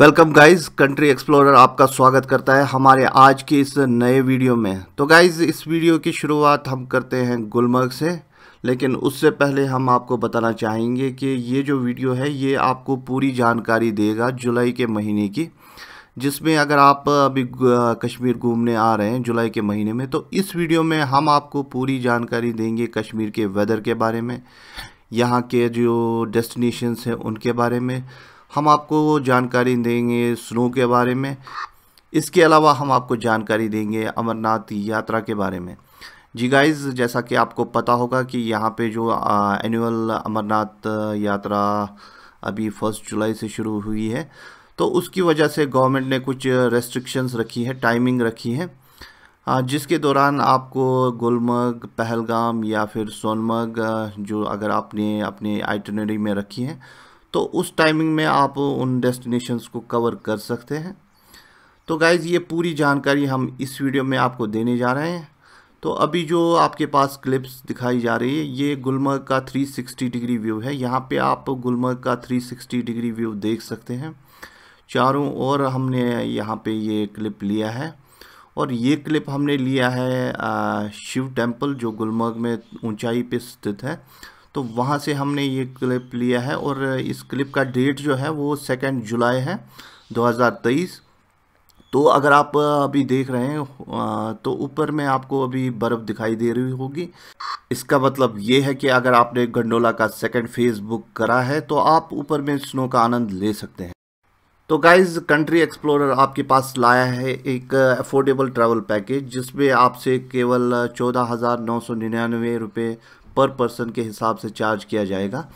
welcome guys country explorer आपका स्वागत करता है हमारे आज के इस नए वीडियो में तो गाइस इस वीडियो की शुरुआत हम करते हैं गुलमर्ग से लेकिन उससे पहले हम आपको बताना चाहेंगे कि ये जो वीडियो है ये आपको पूरी जानकारी देगा जुलाई के महीने की जिसमें अगर आप अभी कश्मीर घूमने आ रहे हैं जुलाई के महीने में तो इस वीडियो में हम आपको पूरी जानकारी देंगे कश्मीर के वेदर के बारे में यहाँ के जो डेस्टिनेशंस हैं उनके बारे में हम आपको जानकारी देंगे स्नो के बारे में इसके अलावा हम आपको जानकारी देंगे अमरनाथ यात्रा के बारे में जी गाइस जैसा कि आपको पता होगा कि यहाँ पे जो एनुअल अमरनाथ यात्रा अभी फर्स्ट जुलाई से शुरू हुई है तो उसकी वजह से गवर्नमेंट ने कुछ रेस्ट्रिक्शंस रखी है टाइमिंग रखी है जिसके दौरान आपको गुलमर्ग पहलगाम या फिर सोनमर्ग जो अगर आपने अपने आइटनरी में रखी हैं तो उस टाइमिंग में आप उन डेस्टिनेशंस को कवर कर सकते हैं तो गाइज़ ये पूरी जानकारी हम इस वीडियो में आपको देने जा रहे हैं तो अभी जो आपके पास क्लिप्स दिखाई जा रही है ये गुलमर्ग का 360 डिग्री व्यू है यहाँ पे आप गुलमर्ग का 360 डिग्री व्यू देख सकते हैं चारों ओर हमने यहाँ पे ये क्लिप लिया है और ये क्लिप हमने लिया है शिव टेम्पल जो गुलमर्ग में ऊँचाई पर स्थित है तो वहाँ से हमने ये क्लिप लिया है और इस क्लिप का डेट जो है वो सेकेंड जुलाई है 2023 तो अगर आप अभी देख रहे हैं तो ऊपर में आपको अभी बर्फ़ दिखाई दे रही होगी इसका मतलब ये है कि अगर आपने गंडोला का सेकेंड फेज़ बुक करा है तो आप ऊपर में स्नो का आनंद ले सकते हैं तो गाइज कंट्री एक्सप्लोरर आपके पास लाया है एक अफोर्डेबल ट्रैवल पैकेज जिसमें आपसे केवल चौदह हज़ार नौ सौ निन्यानवे रुपये पर पर्सन के हिसाब से चार्ज किया जाएगा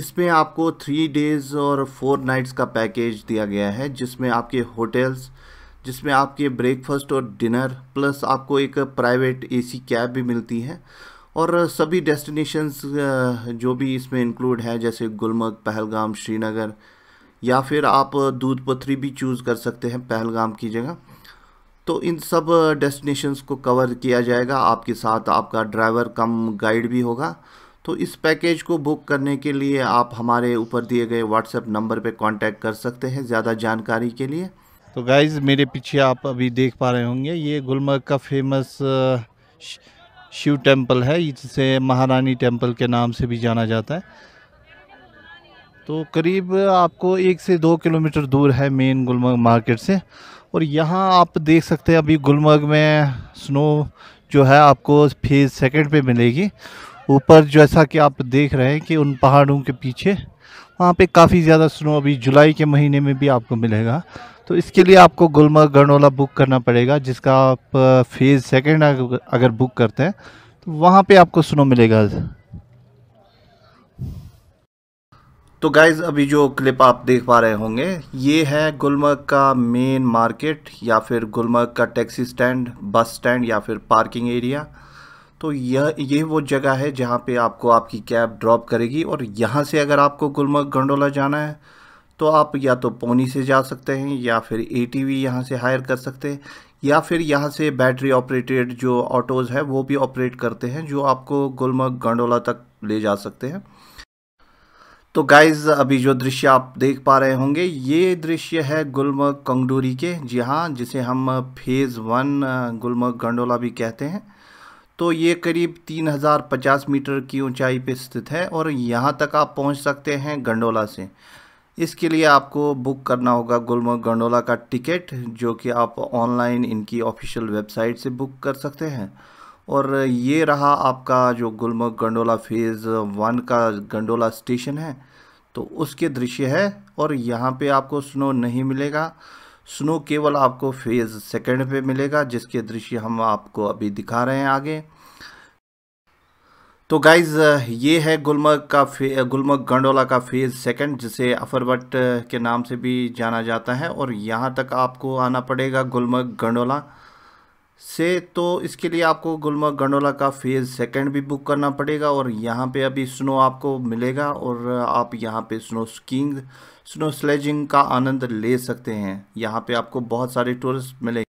इसमें आपको थ्री डेज़ और फोर नाइट्स का पैकेज दिया गया है जिसमें आपके होटल्स जिसमें आपके ब्रेकफास्ट और डिनर प्लस आपको एक प्राइवेट एसी कैब भी मिलती है और सभी डेस्टिनेशंस जो भी इसमें इंक्लूड है जैसे गुलमर्ग पहलगाम श्रीनगर या फिर आप दूध पथरी भी चूज़ कर सकते हैं पहलगाम की जगह तो इन सब डेस्टिनेशंस को कवर किया जाएगा आपके साथ आपका ड्राइवर कम गाइड भी होगा तो इस पैकेज को बुक करने के लिए आप हमारे ऊपर दिए गए व्हाट्सएप नंबर पे कांटेक्ट कर सकते हैं ज़्यादा जानकारी के लिए तो गाइज मेरे पीछे आप अभी देख पा रहे होंगे ये गुलमर्ग का फेमस शिव टेम्पल है जिसे महारानी टेम्पल के नाम से भी जाना जाता है तो करीब आपको एक से दो किलोमीटर दूर है मेन गुलमर्ग मार्केट से और यहाँ आप देख सकते हैं अभी गुलमर्ग में स्नो जो है आपको फेज सेकंड पे मिलेगी ऊपर जैसा कि आप देख रहे हैं कि उन पहाड़ों के पीछे वहाँ पे काफ़ी ज़्यादा स्नो अभी जुलाई के महीने में भी आपको मिलेगा तो इसके लिए आपको गुलमर्ग गंडोला बुक करना पड़ेगा जिसका आप फेज़ सेकेंड अगर बुक करते हैं तो वहाँ पर आपको स्नो मिलेगा तो गाइज़ अभी जो क्लिप आप देख पा रहे होंगे ये है गुलमर्ग का मेन मार्केट या फिर गुलमर्ग का टैक्सी स्टैंड बस स्टैंड या फिर पार्किंग एरिया तो यह ये वो जगह है जहाँ पे आपको आपकी कैब ड्रॉप करेगी और यहाँ से अगर आपको गुलमर्ग गंडोला जाना है तो आप या तो पोनी से जा सकते हैं या फिर ए टी वी यहाँ से हायर कर सकते हैं या फिर यहाँ से बैटरी ऑपरेटेड जो ऑटोज़ है वो भी ऑपरेट करते हैं जो आपको गुलमर्ग गंडोला तक ले जा सकते हैं तो गाइज़ अभी जो दृश्य आप देख पा रहे होंगे ये दृश्य है गुलमर्ग कंगडोरी के जी हाँ जिसे हम फेज़ वन गुलमर्ग गंडोला भी कहते हैं तो ये करीब 3050 मीटर की ऊंचाई पर स्थित है और यहाँ तक आप पहुँच सकते हैं गंडोला से इसके लिए आपको बुक करना होगा गुलमर्ग गंडोला का टिकट जो कि आप ऑनलाइन इनकी ऑफिशियल वेबसाइट से बुक कर सकते हैं और ये रहा आपका जो गुलमर्ग गंडोला फेज़ वन का गंडोला स्टेशन है तो उसके दृश्य है और यहाँ पे आपको स्नो नहीं मिलेगा स्नो केवल आपको फेज़ सेकंड पे मिलेगा जिसके दृश्य हम आपको अभी दिखा रहे हैं आगे तो गाइज़ ये है गुलमर्ग का फे गुलमर्ग गंडोला का फेज़ सेकंड जिसे अफरबट के नाम से भी जाना जाता है और यहाँ तक आपको आना पड़ेगा गुलमर्ग गंडोला से तो इसके लिए आपको गुलमर्ग गंडोला का फेज़ सेकंड भी बुक करना पड़ेगा और यहाँ पे अभी स्नो आपको मिलेगा और आप यहाँ पे स्नो स्कीइंग स्नो स्लेजिंग का आनंद ले सकते हैं यहाँ पे आपको बहुत सारे टूरिस्ट मिलेंगे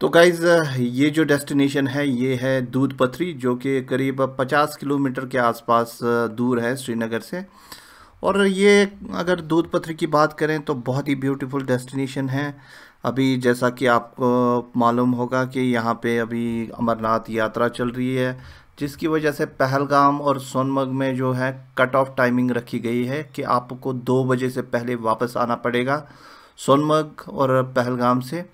तो गाइज़ ये जो डेस्टिनेशन है ये है दूध पथरी जो कि करीब 50 किलोमीटर के आसपास दूर है श्रीनगर से और ये अगर दूध पथरी की बात करें तो बहुत ही ब्यूटीफुल डेस्टिनेशन है अभी जैसा कि आपको मालूम होगा कि यहाँ पे अभी अमरनाथ यात्रा चल रही है जिसकी वजह से पहलगाम और सोनमर्ग में जो है कट ऑफ टाइमिंग रखी गई है कि आपको दो बजे से पहले वापस आना पड़ेगा सोनमर्ग और पहलगाम से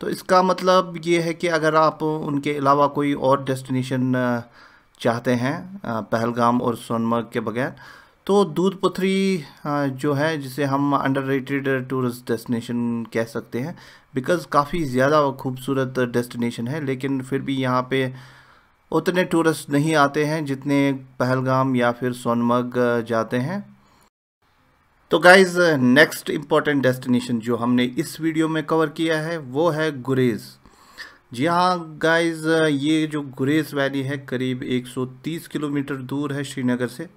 तो इसका मतलब ये है कि अगर आप उनके अलावा कोई और डेस्टिनेशन चाहते हैं पहलगाम और सोनमर्ग के बगैर तो दूध पथरी जो है जिसे हम अंडर रेटेड टूरिस्ट डेस्टिनेशन कह सकते हैं बिकॉज़ काफ़ी ज़्यादा खूबसूरत डेस्टिनेशन है लेकिन फिर भी यहाँ पे उतने टूरिस्ट नहीं आते हैं जितने पहलगाम या फिर सोनमर्ग जाते हैं तो गाइज नेक्स्ट इम्पॉर्टेंट डेस्टिनेशन जो हमने इस वीडियो में कवर किया है वो है गुरेज़ जी हाँ गाइज ये जो गुरेज वैली है करीब 130 किलोमीटर दूर है श्रीनगर से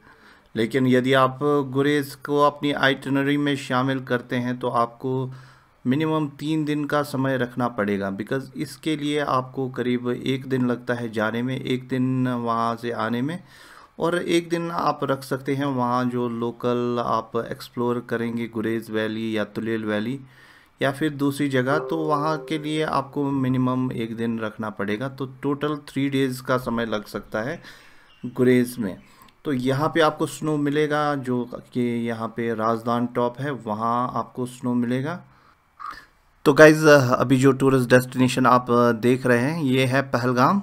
लेकिन यदि आप गुरेज को अपनी आइटनरी में शामिल करते हैं तो आपको मिनिमम तीन दिन का समय रखना पड़ेगा बिकॉज़ इसके लिए आपको करीब एक दिन लगता है जाने में एक दिन वहाँ से आने में और एक दिन आप रख सकते हैं वहाँ जो लोकल आप एक्सप्लोर करेंगे गुरेज वैली या तुलेल वैली या फिर दूसरी जगह तो वहाँ के लिए आपको मिनिमम एक दिन रखना पड़ेगा तो टोटल थ्री डेज़ का समय लग सकता है गुरेज में तो यहाँ पे आपको स्नो मिलेगा जो कि यहाँ पे राजदान टॉप है वहाँ आपको स्नो मिलेगा तो गाइज़ अभी जो टूरिस्ट डेस्टिनेशन आप देख रहे हैं ये है पहलगाम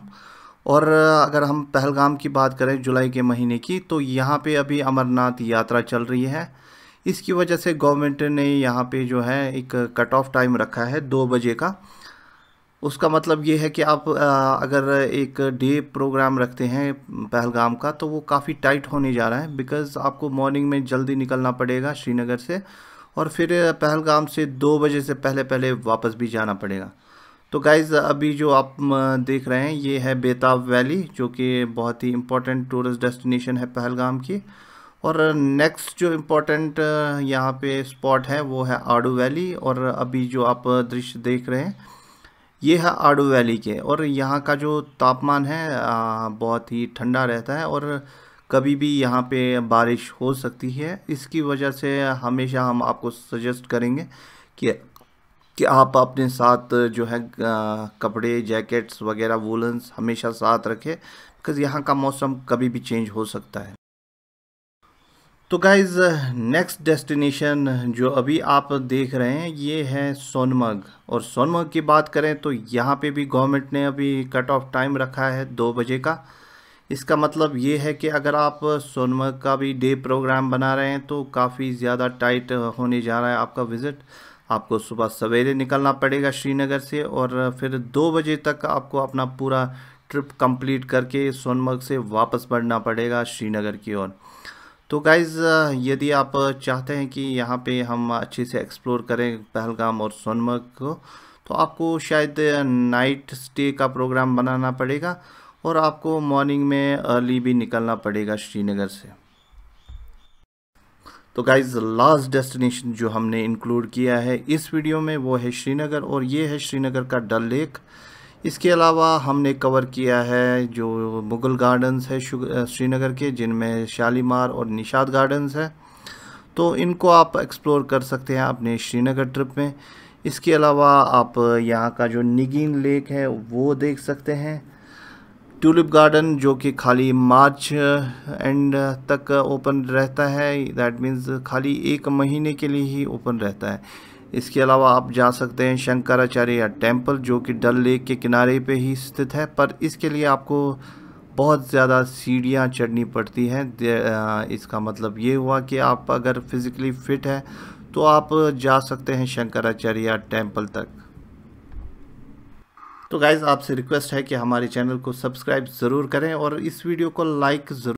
और अगर हम पहलगाम की बात करें जुलाई के महीने की तो यहाँ पे अभी अमरनाथ यात्रा चल रही है इसकी वजह से गवर्नमेंट ने यहाँ पे जो है एक कट ऑफ टाइम रखा है दो बजे का उसका मतलब ये है कि आप अगर एक डे प्रोग्राम रखते हैं पहलगाम का तो वो काफ़ी टाइट होने जा रहा है बिकॉज़ आपको मॉर्निंग में जल्दी निकलना पड़ेगा श्रीनगर से और फिर पहलगाम से दो बजे से पहले पहले वापस भी जाना पड़ेगा तो गाइज़ अभी जो आप देख रहे हैं ये है बेताब वैली जो कि बहुत ही इम्पोर्टेंट टूरिस्ट डेस्टिनेशन है पहलगाम की और नेक्स्ट जो इम्पोर्टेंट यहाँ पे स्पॉट है वो है आड़ू वैली और अभी जो आप दृश्य देख रहे हैं ये है आडू वैली के और यहाँ का जो तापमान है आ, बहुत ही ठंडा रहता है और कभी भी यहाँ पे बारिश हो सकती है इसकी वजह से हमेशा हम आपको सजेस्ट करेंगे कि कि आप अपने साथ जो है कपड़े जैकेट्स वगैरह वूलन्स हमेशा साथ रखें बिकॉज़ यहाँ का मौसम कभी भी चेंज हो सकता है तो गाइज नेक्स्ट डेस्टिनेशन जो अभी आप देख रहे हैं ये है सोनमर्ग और सोनमर्ग की बात करें तो यहाँ पे भी गवर्नमेंट ने अभी कट ऑफ टाइम रखा है दो बजे का इसका मतलब ये है कि अगर आप सोनमर्ग का भी डे प्रोग्राम बना रहे हैं तो काफ़ी ज़्यादा टाइट होने जा रहा है आपका विज़िट आपको सुबह सवेरे निकलना पड़ेगा श्रीनगर से और फिर दो बजे तक आपको अपना पूरा ट्रिप कंप्लीट करके सोनमर्ग से वापस बढ़ना पड़ेगा श्रीनगर की ओर तो गाइज़ यदि आप चाहते हैं कि यहाँ पे हम अच्छे से एक्सप्लोर करें पहलगाम और सोनमर्ग को तो आपको शायद नाइट स्टे का प्रोग्राम बनाना पड़ेगा और आपको मॉर्निंग में अर्ली भी निकलना पड़ेगा श्रीनगर से तो गाइज लास्ट डेस्टिनेशन जो हमने इंक्लूड किया है इस वीडियो में वो है श्रीनगर और ये है श्रीनगर का डल लेक इसके अलावा हमने कवर किया है जो मुग़ल गार्डन्स है श्रीनगर के जिनमें शालीमार और निषाद गार्डन्स है तो इनको आप एक्सप्लोर कर सकते हैं अपने श्रीनगर ट्रिप में इसके अलावा आप यहाँ का जो निगिन लेक है वो देख सकते हैं ट्यूलिप गार्डन जो कि खाली मार्च एंड तक ओपन रहता है दैट मीन्स खाली एक महीने के लिए ही ओपन रहता है इसके अलावा आप जा सकते हैं शंकराचार्य टेम्पल जो कि डल लेक के किनारे पे ही स्थित है पर इसके लिए आपको बहुत ज़्यादा सीढ़ियाँ चढ़नी पड़ती हैं इसका मतलब ये हुआ कि आप अगर फिज़िकली फ़िट हैं तो आप जा सकते हैं शंकराचार्य टेम्पल तक तो गाइज़ आपसे रिक्वेस्ट है कि हमारे चैनल को सब्सक्राइब ज़रूर करें और इस वीडियो को लाइक ज़रूर